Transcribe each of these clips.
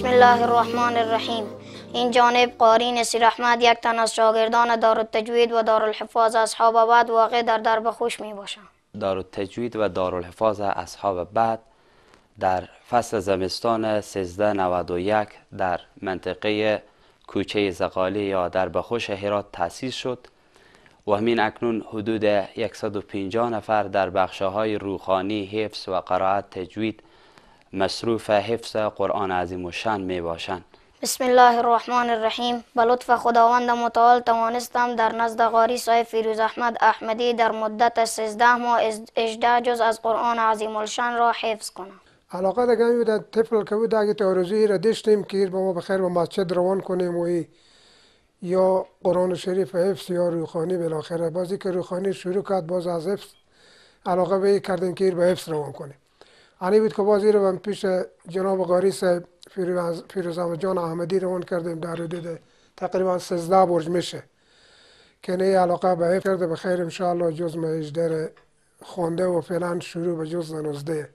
بسم الله الرحمن الرحیم این جانب قارین نسی رحمت یک تن از شاگردان دار تجوید و دار الحفاظ اصحاب بعد واقع در درب خوش می باشن دار تجوید و دار الحفاظ اصحاب بعد در فصل زمستان 1391 در منطقه کوچه زقالی یا در خوش هرات تأسیس شد و همین اکنون حدود 150 نفر در های روخانی، حفظ و قرائت تجوید مصروف حفظ قرآن عظیم و شن می باشند بسم الله الرحمن الرحیم به لطف خداوند متعال توانستم در نزد قاری صاحب فیروز احمد احمدی در مدت 13 ماه 18 جز از قرآن عظیم الشان را حفظ کنم علاقه گمی بود تفل که بود اگه تاروزی را دیشتیم که با ما بخیر به مسجد روان کنیم و یا قرآن شریف حفظ یا روخانی بالاخره بازی که روخانی شروع کرد باز از حفظ علاقه به کردیم که به حفظ روان کنیم علی بود که بازی رو پیش جناب قاری صاحب فیروزام جان احمدی روان کردیم در دیده تقریبا 13 برج میشه که نه علاقه به کرده به خیر انشاءالله جز در خونده و فعلا شروع به جز 19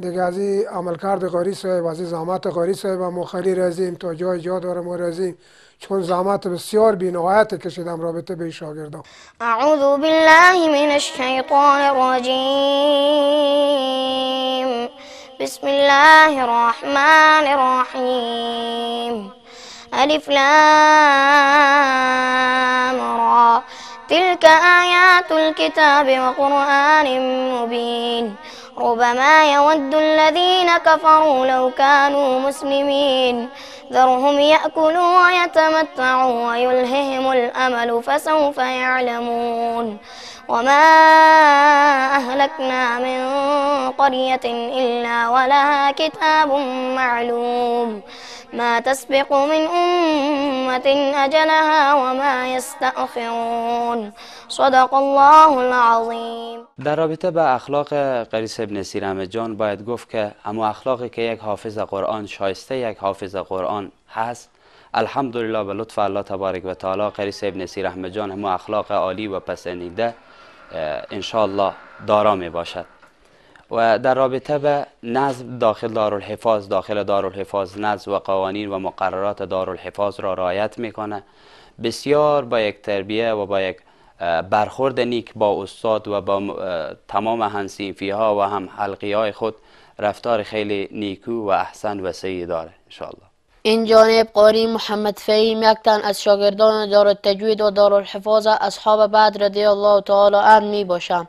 دیگه ازی عملکرد قاری صاحب از زحمت قاری صاحب ما خیلی رزیم تا جای جا داره ما رزیم چون زحمت بسیار بینهایت کشیدم رابطه به شاگردان اعوذ بالله من الشیطان الرجیم بسم الله الرحمن الرحیم الف لام را تلك آيات الكتاب وقرآن مبين ربما يود الذين كفروا لو كانوا مسلمين ذرهم يأكلوا ويتمتعوا ويلههم الأمل فسوف يعلمون وما أهلكنا من قرية إلا ولها كتاب معلوم ما تسبق من أمة أجلها وما يستأخرون صدق الله العظیم در رابطه به اخلاق قریس ابن سیر جان باید گفت که اما اخلاقی که یک حافظ قرآن شایسته یک حافظ قرآن هست الحمدلله به لطف الله تبارک و تعالی قریس ابن سیر احمد جان هم اخلاق عالی و پسندیده انشاءالله دارا می و در رابطه به نظم داخل دارالحفاظ داخل دارالحفاظ نظم و قوانین و مقررات دارالحفاظ را رعایت میکنه بسیار با یک تربیه و با یک برخورد نیک با استاد و با تمام همسینفی ها و هم حلقی های خود رفتار خیلی نیکو و احسن و سعی داره انشاءالله این جانب قاری محمد فهیم یک از شاگردان دار تجوید و دارالحفاظ اصحاب بعد رضی الله تعالی عنه می باشم.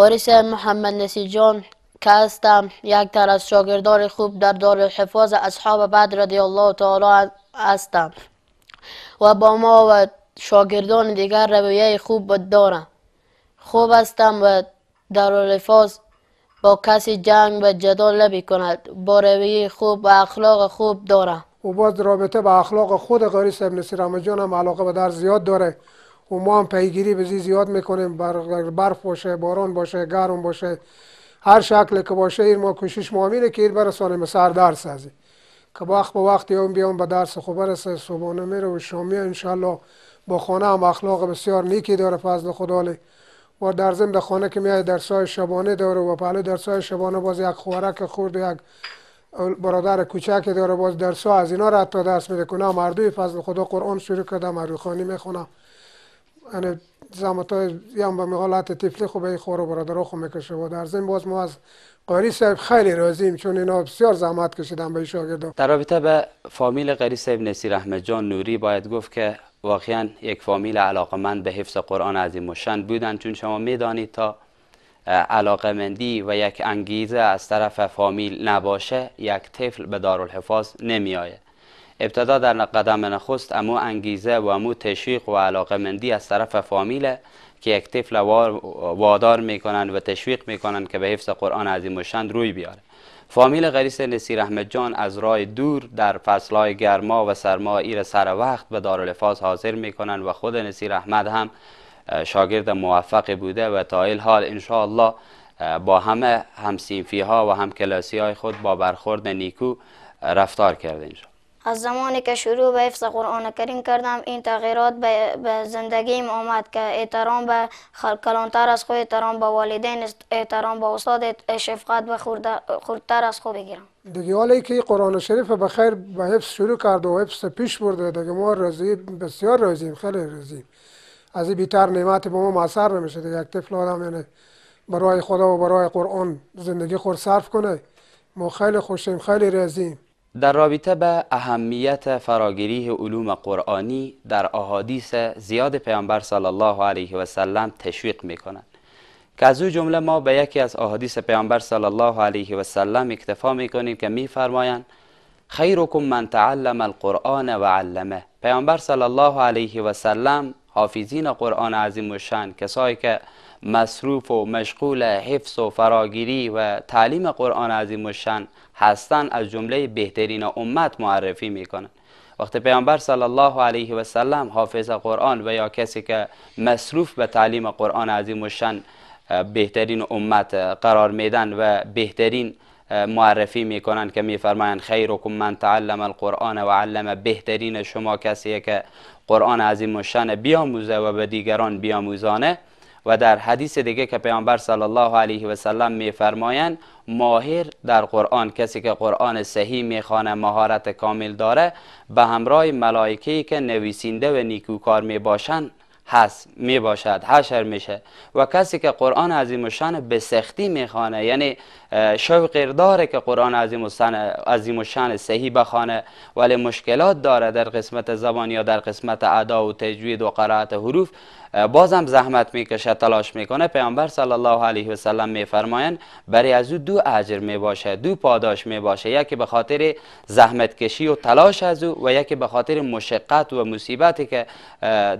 قریس محمد نسی جان که هستم تر از شاگردار خوب در دار حفاظ اصحاب بعد رضی الله تعالی هستم و با ما و شاگردان دیگر رویه خوب دارم خوب هستم و در حفاظ با کسی جنگ و جدال نبی کند با رویه خوب و اخلاق خوب دارم و باز رابطه با اخلاق خود قریس ابن سیرام هم علاقه به در زیاد داره و ما هم پیگیری بزی زیاد میکنیم بر برف باشه باران باشه گرم باشه هر شکل که باشه ما کوشش ما که این برسانیم سر درس ازی که وقت به وقت یوم بیام به درس خوب برسه صبحانه میره و شامی انشالله با خانه هم اخلاق بسیار نیکی داره فضل خدا و در ضمن در خانه که میاد در های شبانه داره و پهلو درسای شبانه باز یک خوارک خورد یک برادر کوچک داره باز درسا از اینا را تا درس میده کنم مردوی فضل خدا قرآن شروع کردم هر خانی میخونم ان زحمت های هم به مقالات تفلی خوب ای خوار و برادر خو میکشه و در زمین باز ما از قاری صاحب خیلی راضیم چون اینا بسیار زحمت کشیدن به شاگردان در رابطه به فامیل قاری صاحب نسیر احمد جان نوری باید گفت که واقعا یک فامیل علاقمند به حفظ قرآن عظیم و بودن چون شما میدانید تا علاقمندی و یک انگیزه از طرف فامیل نباشه یک طفل به دارالحفاظ آید ابتدا در قدم نخست امو انگیزه و امو تشویق و علاقه مندی از طرف فامیل که یک طفل وادار میکنن و تشویق میکنن که به حفظ قرآن عظیم و شند روی بیاره فامیل غریس نسیر احمد جان از رای دور در فصلهای گرما و سرما ایر سر وقت به دارالفاظ حاضر میکنن و خود نسیر احمد هم شاگرد موفق بوده و تا حال انشاءالله با همه همسینفی ها و هم کلاسی های خود با برخورد نیکو رفتار کرده انشاءالله از زمانی که شروع به حفظ قرآن کریم کردم این تغییرات به زندگیم آمد که احترام به کلانتر از خود احترام به والدین احترام به استاد شفقت به خوردتر از خود بگیرم دیگه حالی که قرآن شریف به خیر به حفظ شروع کرد و حفظ پیش برده دیگه ما راضی بسیار رزیم، خیلی رزیم. از این بیتر نعمت به ما مثر نمیشه دیگه یک طفل آدم یعنی برای خدا و برای قرآن زندگی خور صرف کنه ما خیلی خوشیم خیلی رزیم. در رابطه به اهمیت فراگیری علوم قرآنی در احادیث زیاد پیامبر صلی الله علیه و سلم تشویق میکنند که از او جمله ما به یکی از احادیث پیامبر صلی الله علیه و سلم اکتفا میکنیم که میفرمایند خیرکم من تعلم القرآن و علمه پیامبر صلی الله علیه و سلم حافظین قرآن عظیم و شن کسایی که مصروف و مشغول حفظ و فراگیری و تعلیم قرآن عظیم و شن هستند از جمله بهترین امت معرفی میکنن وقتی پیامبر صلی الله علیه و سلم حافظ قرآن و یا کسی که مصروف به تعلیم قرآن عظیم و بهترین امت قرار میدن و بهترین معرفی میکنن که میفرمایند خیرکم من تعلم القرآن و علم بهترین شما کسی که قرآن عظیم و شن بیاموزه و به دیگران بیاموزانه و در حدیث دیگه که پیامبر صلی الله علیه و سلم میفرمایند ماهر در قرآن کسی که قرآن صحیح میخوانه مهارت کامل داره به همراه ملائکه که نویسنده و نیکوکار میباشند هست می باشد حشر میشه و کسی که قرآن عظیم الشان به سختی میخوانه یعنی شوق داره که قرآن عظیم الشان عظیم الشان صحیح بخوانه ولی مشکلات داره در قسمت زبان یا در قسمت ادا و تجوید و قرائت حروف بازم زحمت میکشه تلاش میکنه پیامبر صلی الله علیه و سلم میفرمایند برای از او دو اجر باشه دو پاداش می باشه. یکی به خاطر زحمت کشی و تلاش از او و یکی به خاطر مشقت و مصیبتی که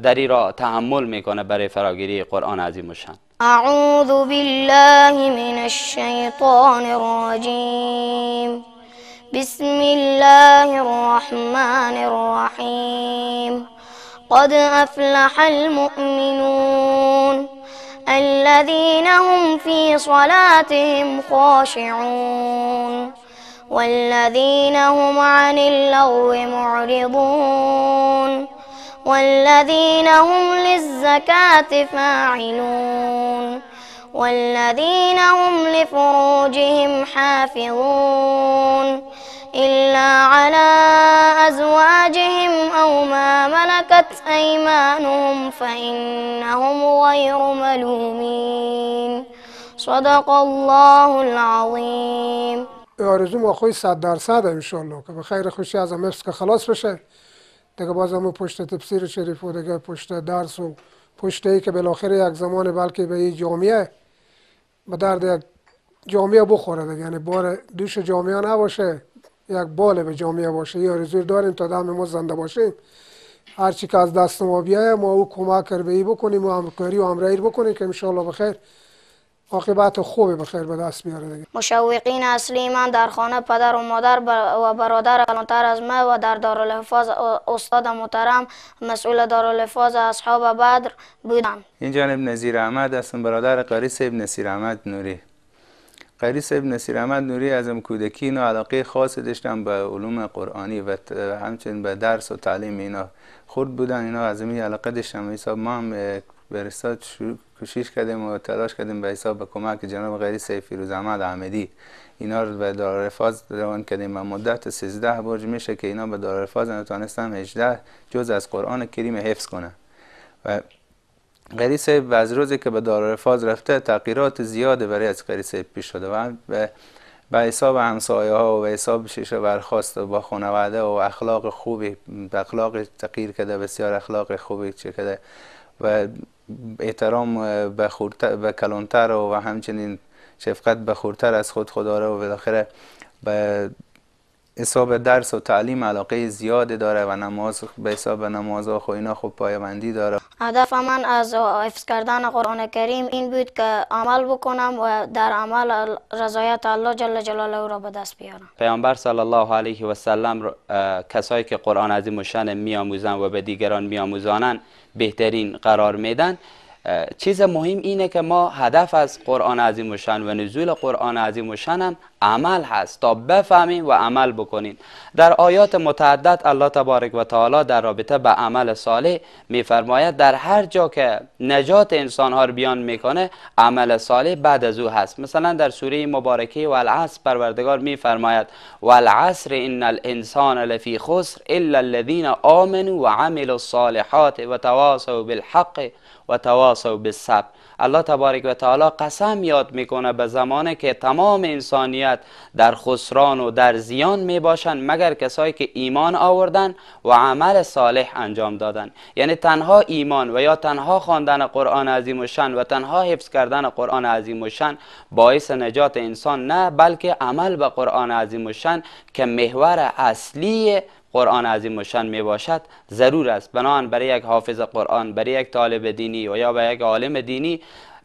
در را تعمل میکنه برای فراگیری قرآن عظیم و شن اعوذ بالله من الشیطان الرجیم بسم الله الرحمن الرحیم قد افلح المؤمنون الذين هم في صلاتهم خاشعون والذين هم عن اللغو معرضون والذين هم للزكاة فاعلون والذين هم لفروجهم حافظون إلا على أزواجهم أو ما ملكت أيمانهم فإنهم غير ملومين صدق الله العظيم آرزو أخوي سعد دار سعد ان شاء الله بخير به خیر خلاص بشه دیگه باز همون پشت تفسیر شریف و پشت درس و پشت ای که بالاخره یک زمان بلکه به این جامعه به درد یک جامعه بخوره دیگه یعنی بار دوش جامعه نباشه یک بال به جامعه باشه یا رزور داریم تا دم ما زنده باشیم هر چی که از دست ما ما او کمک رو به ای بکنیم و همکاری و همراهی بکنیم که ان بخیر عاقبت خوبی به خیر به دست میاره دیگه مشوقین اصلی من در خانه پدر و مادر و برادر کلانتر از من و در دارالحفاظ استاد محترم مسئول دارالحفاظ اصحاب بدر بودم این جانب نظیر احمد هستم برادر قریص ابن نصیر احمد نوری قریص ابن نصیر احمد نوری از کودکی اینا علاقه خاصی داشتم به علوم قرآنی و همچنین به درس و تعلیم اینا خورد بودن اینا از این علاقه داشتم حساب ما هم برستاد کوشش کردیم و تلاش کردیم به حساب به کمک جناب غری سیفی فیروز احمد احمدی اینا رو به دارالفاز روان کردیم و مدت 13 برج میشه که اینا به دارالفاز نتونستن 18 جز از قرآن کریم حفظ کنن و غری از روزی که به دارالفاز رفته تغییرات زیاده برای از غری سیف پیش شده و به به حساب همسایه ها و به حساب شش برخواست و با خانواده و اخلاق خوبی اخلاق تغییر کرده بسیار اخلاق خوبی چه کرده و احترام به, به کلانتر و همچنین شفقت به خورتر از خود خدا را و بالاخره به حساب درس و تعلیم علاقه زیادی داره و نماز به حساب نماز و خب اینا خوب پایبندی داره هدف من از حفظ کردن قرآن کریم این بود که عمل بکنم و در عمل رضایت الله جل جلاله را به دست بیارم پیامبر صلی الله علیه و سلم کسایی که قرآن عظیم و شن میآموزن و به دیگران میآموزانن بهترین قرار میدن چیز مهم اینه که ما هدف از قرآن عظیم و شن و نزول قرآن عظیم و شن عمل هست تا بفهمیم و عمل بکنین در آیات متعدد الله تبارک و تعالی در رابطه به عمل صالح میفرماید در هر جا که نجات انسان ها رو بیان میکنه عمل صالح بعد از او هست مثلا در سوره مبارکه و العصر پروردگار میفرماید و العصر ان الانسان لفی خسر الا الذين امنوا و الصالحات و بالحق و بالصبر الله تبارک و تعالی قسم یاد میکنه به زمانه که تمام انسانیت در خسران و در زیان می باشند مگر کسایی که ایمان آوردن و عمل صالح انجام دادن یعنی تنها ایمان و یا تنها خواندن قرآن عظیم و شن و تنها حفظ کردن قرآن عظیم و شن باعث نجات انسان نه بلکه عمل به قرآن عظیم و شن که محور اصلی قرآن عظیم و شن می باشد ضرور است بنابراین برای یک حافظ قرآن برای یک طالب دینی و یا برای یک عالم دینی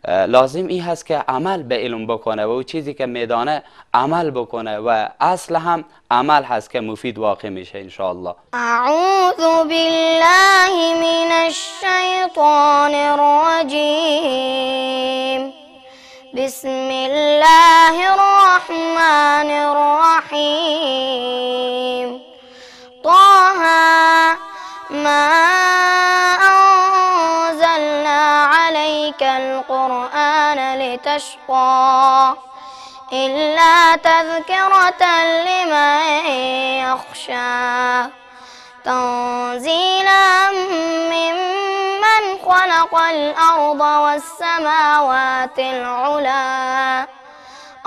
لازم این هست که عمل به علم بکنه و او چیزی که میدانه عمل بکنه و اصل هم عمل هست که مفید واقع میشه انشاءالله اعوذ بالله من الشیطان الرجیم بسم الله الرحمن الرحیم تشقى إلا تذكرة لمن يخشى تنزيلا ممن خلق الأرض والسماوات العلا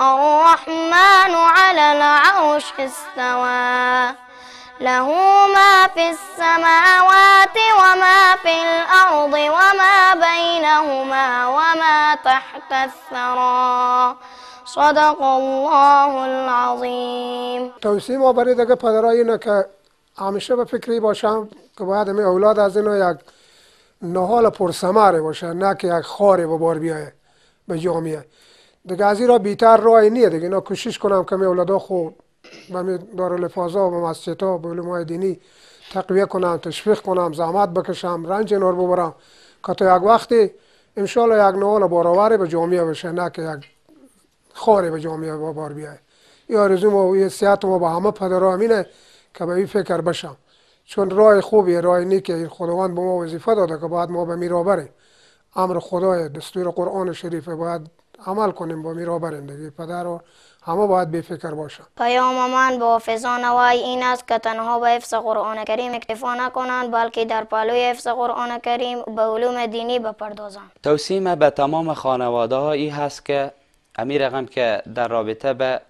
الرحمن على العرش استوى له ما في السماوات وما في الأرض وما بينهما وما تحت الثرى صدق الله العظيم توسيم وبرد برای دیگه پدرها اینه که همیشه به فکری باشم که باید همه اولاد از اینا یک نهال پرسمره باشه نا كا يك خار به بار بیایه به جامعه دیگه از این را بیتر راه نیه دیگه اینا کوشش کنم که اولادا خوب به دارالفاظا و مسجدها ها به علوم دینی تقویه کنم تشویق کنم زحمت بکشم رنج نور ببرم که تا یک وقتی انشاءالله یک نوال باراوری به جامعه بشه نه که یک خاری به جامعه با بار بیای این آرزو ما و این ما به همه پدرها امینه که به این فکر بشم چون راه خوبی راه نیکه خداوند به ما وظیفه داده که باید ما به میرا امر خدای دستور قرآن شریف باید عمل کنیم با میرا برندگی پدر رو همه باید به فکر پیام من با حافظان وای این است که تنها به حفظ قرآن کریم اکتفا نکنند بلکه در پلوی حفظ قرآن کریم به علوم دینی بپردازند توصیم به تمام خانواده هایی هست که امیر رقم که در رابطه به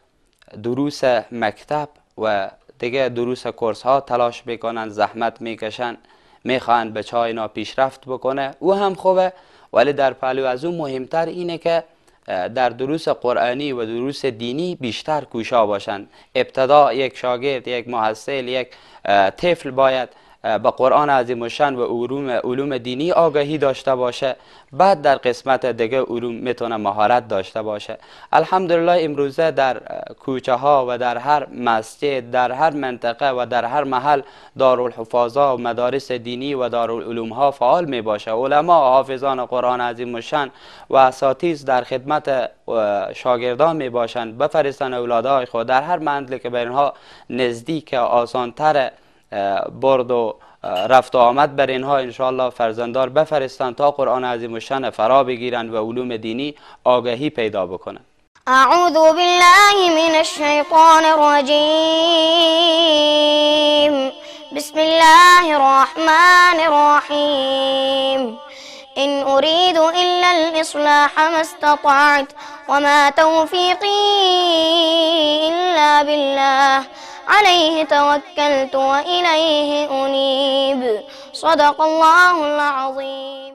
دروس مکتب و دیگه دروس کورس ها تلاش میکنن زحمت میکشن میخوان بچه های پیشرفت بکنه او هم خوبه ولی در پلو از اون مهمتر اینه که در دروس قرآنی و دروس دینی بیشتر کوشا باشند ابتدا یک شاگرد یک محصل یک طفل باید به قرآن عظیم و شن و علوم, علوم دینی آگاهی داشته باشه بعد در قسمت دیگه علوم میتونه مهارت داشته باشه الحمدلله امروزه در کوچه ها و در هر مسجد در هر منطقه و در هر محل دارالحفاظا و مدارس دینی و دارالعلوم ها فعال می باشه علما حافظان قرآن عظیم و شن و اساتیز در خدمت شاگردان می باشند بفرستن اولادهای خود در هر منطقه که به اینها نزدیک آسانتر برد و رفت و آمد بر اینها انشاءالله فرزندار بفرستند تا قرآن عظیم و شن فرا بگیرند و علوم دینی آگهی پیدا بکنند اعوذ بالله من الشیطان الرجیم بسم الله الرحمن الرحیم إن أريد إلا الإصلاح ما استطعت وما توفيقي إلا بالله عليه توكلت وإليه أنيب صدق الله العظيم